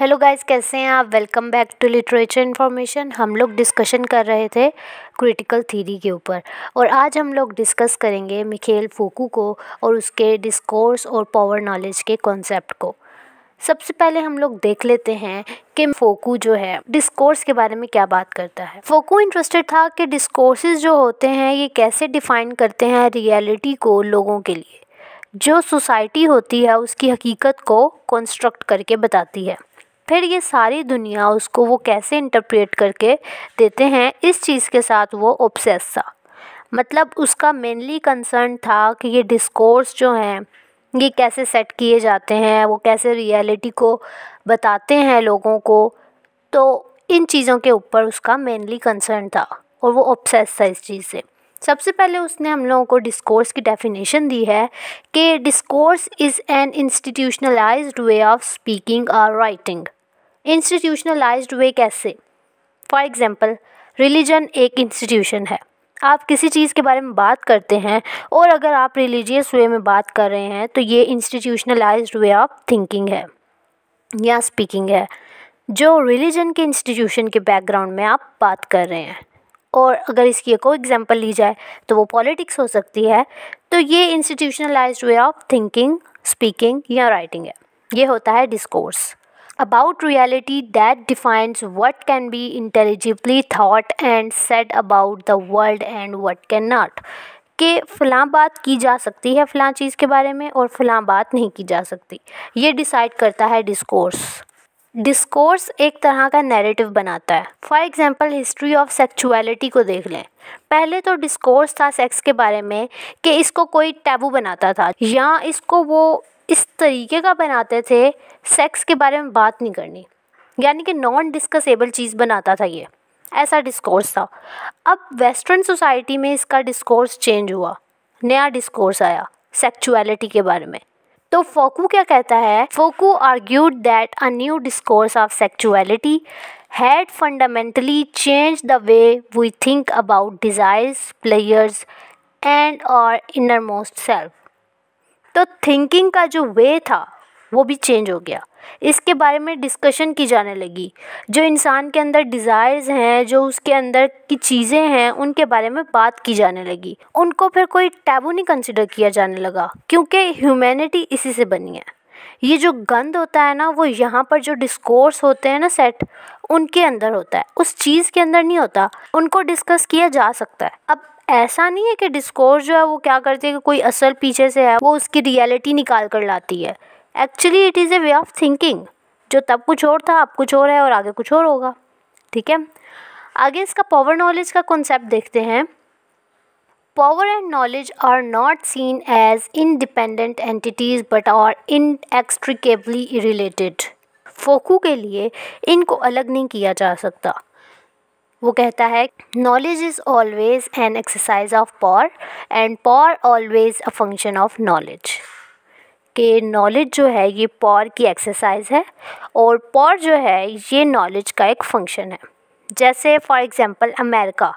hello guys कैसे हैं आप welcome back to literature information हम लोग डिस्कशन कर रहे थे क्रिटिकल थीरी के ऊपर और आज हम लोग डिस्कस करेंगे मिखेल फोकू को और उसके डिस्कोर्स और पावर नॉलेज के कॉन्सेप्ट को सबसे पहले हम लोग देख लेते हैं कि फोकू जो है डिस्कोर्स के बारे में क्या बात करता है फोकू इंटरेस्टेड था कि डिस्कोर्सेज जो होते हैं ये कैसे डिफ़ाइन करते हैं रियलिटी को लोगों के लिए जो सोसाइटी होती है उसकी हकीकत को कंस्ट्रक्ट करके बताती है फिर ये सारी दुनिया उसको वो कैसे इंटरप्रेट करके देते हैं इस चीज़ के साथ वो ओपसेस था मतलब उसका मेनली कंसर्न था कि ये डिस्कोर्स जो हैं ये कैसे सेट किए जाते हैं वो कैसे रियलिटी को बताते हैं लोगों को तो इन चीज़ों के ऊपर उसका मेनली कंसर्न था और वो ऑब्सेस था इस चीज़ से सबसे पहले उसने हम लोगों को डिस्कोर्स की डेफिनेशन दी है कि discourse is an institutionalized way of speaking और राइटिंग इंस्टीट्यूशनलाइज्ड वे कैसे फॉर एग्ज़ाम्पल रिलीजन एक इंस्टीट्यूशन है आप किसी चीज़ के बारे में बात करते हैं और अगर आप रिलीजियस वे में बात कर रहे हैं तो ये इंस्टीट्यूशनलाइज्ड वे ऑफ थिंकिंग है या स्पीकिंग है जो रिलीजन के इंस्टीट्यूशन के बैकग्राउंड में आप बात कर रहे हैं और अगर इसकी और एग्जाम्पल ली जाए तो वो पॉलिटिक्स हो सकती है तो ये institutionalized way of thinking speaking या राइटिंग है ये होता है discourse about reality that defines what can be intelligibly thought and said about the world and what cannot के फ़लाँ बात की जा सकती है फ़लाँ चीज़ के बारे में और फलां बात नहीं की जा सकती ये डिसाइड करता है डिस्कोर्स डिस्कोर्स एक तरह का नैरेटिव बनाता है for example history of sexuality को देख लें पहले तो डिस्कोर्स था सेक्स के बारे में कि इसको कोई टैबू बनाता था या इसको वो इस तरीके का बनाते थे सेक्स के बारे में बात नहीं करनी यानी कि नॉन डिस्कसेबल चीज़ बनाता था ये ऐसा डिस्कोर्स था अब वेस्टर्न सोसाइटी में इसका डिस्कोर्स चेंज हुआ नया डिस्कोर्स आया सेक्चुअलिटी के बारे में तो फोकू क्या कहता है Foucault argued that a new discourse of sexuality had fundamentally change the way we think about desires pleasures and our inner most self तो थिंकिंग का जो वे था वो भी चेंज हो गया इसके बारे में डिस्कशन की जाने लगी जो इंसान के अंदर डिज़ायर्स हैं जो उसके अंदर की चीज़ें हैं उनके बारे में बात की जाने लगी उनको फिर कोई टैबू नहीं कंसिडर किया जाने लगा क्योंकि ह्यूमैनिटी इसी से बनी है ये जो गंद होता है ना वो यहाँ पर जो डिस्कोर्स होते हैं ना सेट उनके अंदर होता है उस चीज़ के अंदर नहीं होता उनको डिस्कस किया जा सकता है अब ऐसा नहीं है कि डिस्कोर्स जो है वो क्या करती है कि कोई असल पीछे से है वो उसकी रियलिटी निकाल कर लाती है actually it is a way of thinking जो तब कुछ और था अब कुछ और है और आगे कुछ और होगा ठीक है आगे इसका पावर नॉलेज का कॉन्सेप्ट देखते हैं power and knowledge are not seen as independent entities but are inextricably related Foucault के लिए इनको अलग नहीं किया जा सकता वो कहता है knowledge is always an exercise of power and power always a function of knowledge कि नॉलेज जो है ये पॉर की एक्सरसाइज है और पॉर जो है ये नॉलेज का एक फंक्शन है जैसे फॉर एग्जांपल अमेरिका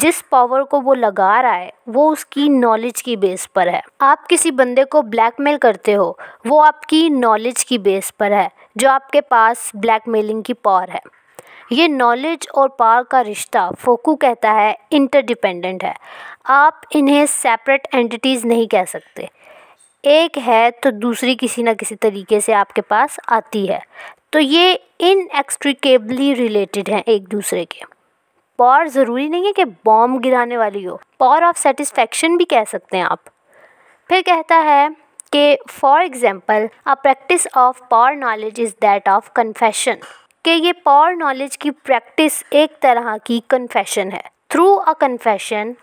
जिस पावर को वो लगा रहा है वो उसकी नॉलेज की बेस पर है आप किसी बंदे को ब्लैकमेल करते हो वो आपकी नॉलेज की बेस पर है जो आपके पास ब्लैकमेलिंग की पावर है ये नॉलेज और पावर का रिश्ता फोकू कहता है इंटरडिपेंडेंट है आप इन्हें सेपरेट एंटिटीज़ नहीं कह सकते एक है तो दूसरी किसी ना किसी तरीके से आपके पास आती है तो ये इनएक्सट्रिकेबली रिलेटेड हैं एक दूसरे के पावर ज़रूरी नहीं है कि बॉम्ब गिराने वाली हो पावर ऑफ सेटिस्फेक्शन भी कह सकते हैं आप फिर कहता है कि for example a practice of power knowledge is that of confession कि ये पावर नॉलेज की प्रैक्टिस एक तरह की कन्फेशन है through a confession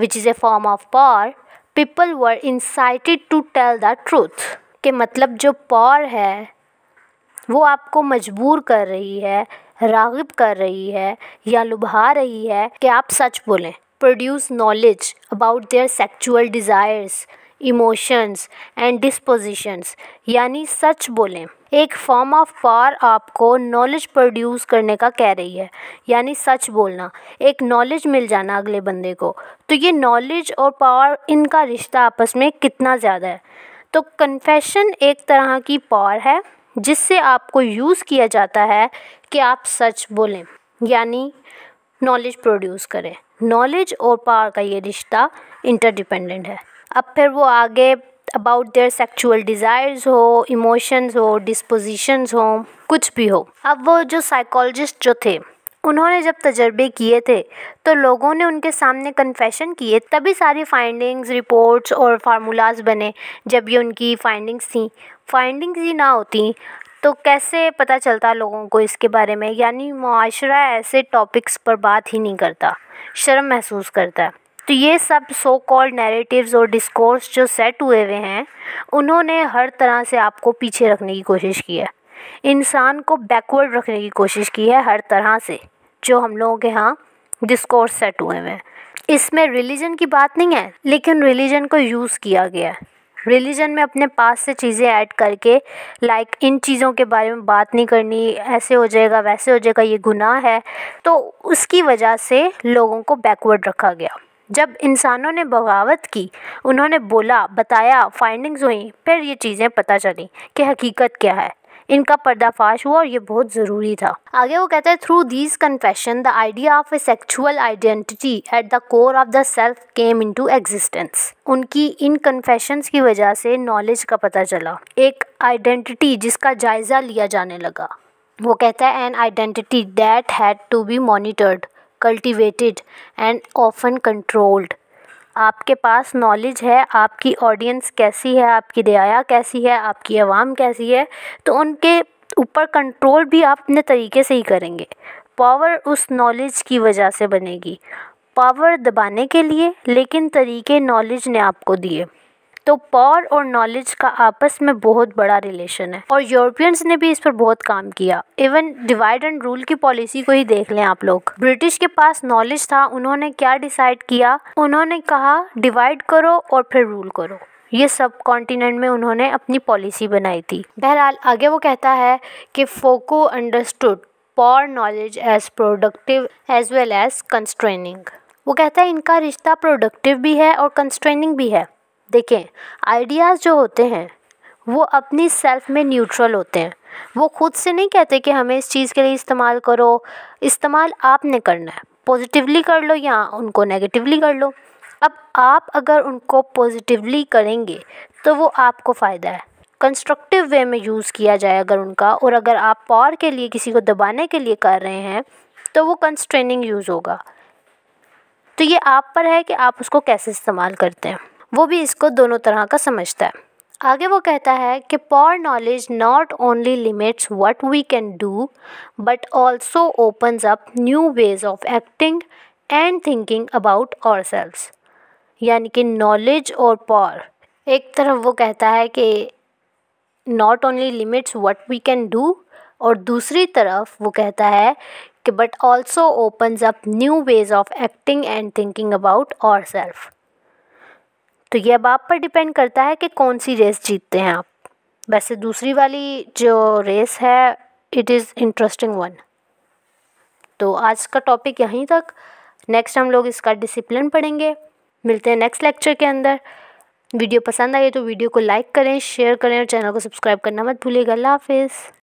which is a form of power people were incited to tell the truth के मतलब जो पावर है वो आपको मजबूर कर रही है रागिब कर रही है या लुभा रही है कि आप सच बोलें produce knowledge about their sexual desires emotions and dispositions यानी सच बोलें एक फॉर्म ऑफ पावर आपको नॉलेज प्रोड्यूस करने का कह रही है यानी सच बोलना एक नॉलेज मिल जाना अगले बंदे को तो ये नॉलेज और पावर इनका रिश्ता आपस में कितना ज़्यादा है तो कन्फेशन एक तरह की पावर है जिससे आपको यूज़ किया जाता है कि आप सच बोलें यानी नॉलेज प्रोड्यूस करें नॉलेज और पावर का ये रिश्ता इंटरडिपेंडेंट है अब फिर वो आगे अबाउट देयर सेक्चुअल डिज़ायर्स हो इमोशंस हो डिस्पोजिशंस हो कुछ भी हो अब वो जो साइकोलॉजिस्ट जो थे उन्होंने जब तजर्बे किए थे तो लोगों ने उनके सामने कन्फेशन किए तभी सारी फाइंडिंग्स रिपोर्ट्स और फार्मूलाज बने जब ये उनकी फाइंडिंग्स थी फाइंडिंग्स ही ना होती तो कैसे पता चलता लोगों को इसके बारे में यानी माशरा ऐसे टॉपिक्स पर बात ही नहीं करता शर्म महसूस करता है तो ये सब सो कॉल्ड नैरेटिव्स और डिस्कोर्स जो सेट हुए हुए हैं उन्होंने हर तरह से आपको पीछे रखने की कोशिश की है इंसान को बैकवर्ड रखने की कोशिश की है हर तरह से जो हम लोगों के यहाँ डिस्कोर्स सेट हुए हुए हैं इसमें रिलीजन की बात नहीं है लेकिन रिलीजन को यूज़ किया गया है रिलीजन में अपने पास से चीज़ें ऐड करके लाइक like, इन चीज़ों के बारे में बात नहीं करनी ऐसे हो जाएगा वैसे हो जाएगा ये गुनाह है तो उसकी वजह से लोगों को बैकवर्ड रखा गया जब इंसानों ने बगावत की उन्होंने बोला बताया फाइंडिंग्स हुई फिर ये चीज़ें पता चली कि हकीकत क्या है इनका पर्दाफाश हुआ और ये बहुत ज़रूरी था आगे वो कहते हैं through these confession the idea of a sexual identity at the core of the self came into existence उनकी इन कन्फेशंस की वजह से नॉलेज का पता चला एक आइडेंटिटी जिसका जायज़ा लिया जाने लगा वो कहता है an identity that had to be monitored cultivated and often controlled आपके पास नॉलेज है आपकी ऑडियंस कैसी है आपकी रियाया कैसी है आपकी आवाम कैसी है तो उनके ऊपर कंट्रोल भी आप अपने तरीके से ही करेंगे पावर उस नॉलेज की वजह से बनेगी पावर दबाने के लिए लेकिन तरीके नॉलेज ने आपको दिए तो पावर और नॉलेज का आपस में बहुत बड़ा रिलेशन है और यूरोपियंस ने भी इस पर बहुत काम किया इवन डिवाइड एंड रूल की पॉलिसी को ही देख लें आप लोग ब्रिटिश के पास नॉलेज था उन्होंने क्या डिसाइड किया उन्होंने कहा डिवाइड करो और फिर रूल करो ये सब कॉन्टिनेंट में उन्होंने अपनी पॉलिसी बनाई थी बहरहाल आगे वो कहता है कि Foucault understood power knowledge as productive as well as constraining वो कहता है इनका रिश्ता प्रोडक्टिव भी है और कंस्ट्रेनिंग भी है देखें आइडियाज़ जो होते हैं वो अपनी सेल्फ़ में न्यूट्रल होते हैं वो खुद से नहीं कहते कि हमें इस चीज़ के लिए इस्तेमाल करो इस्तेमाल आपने करना है पॉजिटिवली कर लो या उनको नेगेटिवली कर लो अब आप अगर उनको पॉजिटिवली करेंगे तो वो आपको फ़ायदा है कंस्ट्रक्टिव वे में यूज़ किया जाए अगर उनका और अगर आप पावर के लिए किसी को दबाने के लिए कर रहे हैं तो वो कंस्ट्रेनिंग यूज़ होगा तो ये आप पर है कि आप उसको कैसे इस्तेमाल करते हैं वो भी इसको दोनों तरह का समझता है आगे वो कहता है कि power knowledge not only limits what we can do but also opens up new ways of acting and thinking about our selves यानी कि नॉलेज और पॉर एक तरफ वो कहता है कि not only limits what we can do और दूसरी तरफ वो कहता है कि but also opens up new ways of acting and thinking about our self तो ये अब आप पर डिपेंड करता है कि कौन सी रेस जीतते हैं आप वैसे दूसरी वाली जो रेस है इट इज़ इंटरेस्टिंग वन तो आज का टॉपिक यहीं तक नेक्स्ट हम लोग इसका डिसिप्लिन पढ़ेंगे मिलते हैं नेक्स्ट लेक्चर के अंदर वीडियो पसंद आई तो वीडियो को लाइक करें शेयर करें और चैनल को सब्सक्राइब करना मत भूलिएगा अल्लाह हाफिज़